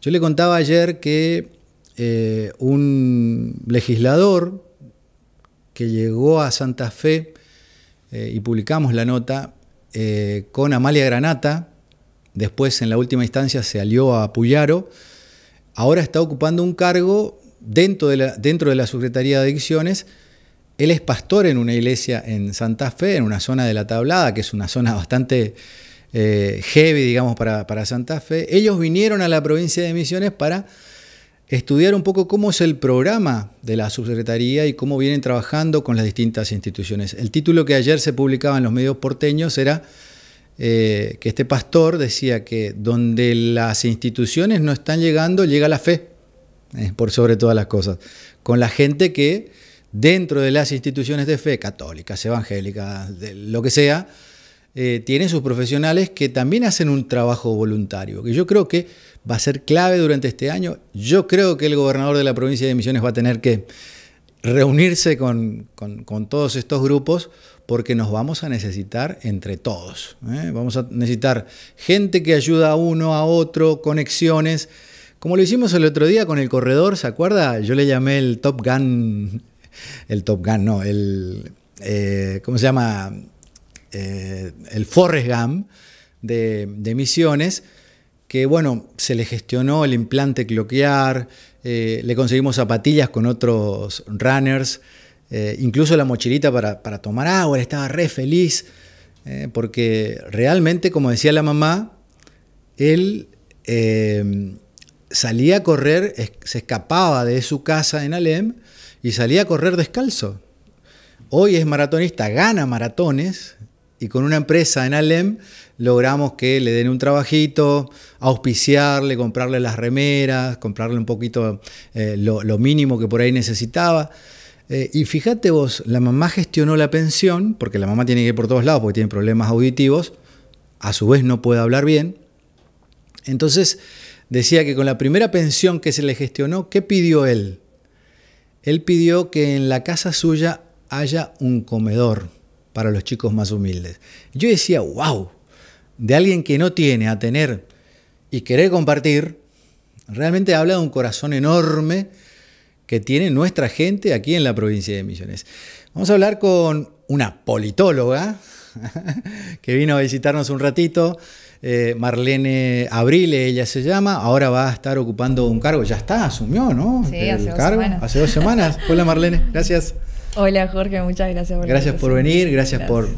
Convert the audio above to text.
Yo le contaba ayer que eh, un legislador que llegó a Santa Fe eh, y publicamos la nota eh, con Amalia Granata, después en la última instancia se alió a Puyaro, ahora está ocupando un cargo dentro de la, dentro de la Secretaría de Adicciones. Él es pastor en una iglesia en Santa Fe, en una zona de la Tablada, que es una zona bastante eh, heavy, digamos, para, Santa Fe, ellos vinieron a la provincia de Misiones para estudiar un poco cómo es el programa de la subsecretaría y cómo vienen trabajando con las distintas instituciones. El título que ayer se publicaba en los medios porteños era eh, que este pastor decía que donde las instituciones no están llegando, llega la fe, eh, por sobre todas las cosas, con la gente que dentro de las instituciones de fe, católicas, evangélicas, lo que sea, eh, tienen sus profesionales que también hacen un trabajo voluntario, que yo creo que va a ser clave durante este año. Yo creo que el gobernador de la provincia de Misiones va a tener que reunirse con, todos estos grupos porque nos vamos a necesitar entre todos. ¿eh? Vamos a necesitar gente que ayuda a uno, a otro, conexiones. Como lo hicimos el otro día con el corredor, ¿se acuerda? Yo le llamé el Top Gun, el Top Gun, no, el, eh, ¿cómo se llama? Eh, el Forrest Gam de, de, Misiones, que bueno, se le gestionó el implante cloquear, eh, le conseguimos zapatillas con otros runners, eh, incluso la mochilita para, tomar agua, estaba re feliz, porque realmente, como decía la mamá, él salía a correr, se escapaba de su casa en Alem y salía a correr descalzo hoy es maratonista, gana maratones, y con una empresa en Alem logramos que le den un trabajito, auspiciarle, comprarle las remeras, comprarle un poquito eh, lo, mínimo que por ahí necesitaba. Eh, y fíjate vos, la mamá gestionó la pensión, porque la mamá tiene que ir por todos lados porque tiene problemas auditivos, a su vez no puede hablar bien. Entonces decía que con la primera pensión que se le gestionó, ¿qué pidió él? Él pidió que en la casa suya haya un comedor para los chicos más humildes. Yo decía, wow, de alguien que no tiene a tener y querer compartir, realmente habla de un corazón enorme que tiene nuestra gente aquí en la provincia de Misiones. Vamos a hablar con una politóloga que vino a visitarnos un ratito, eh, Marlene Abril, ella se llama, ahora va a estar ocupando un cargo, ya está, asumió, ¿no? Sí, hace dos semanas. Hola Marlene, gracias. Hola Jorge, muchas gracias por Gracias por venir, gracias. por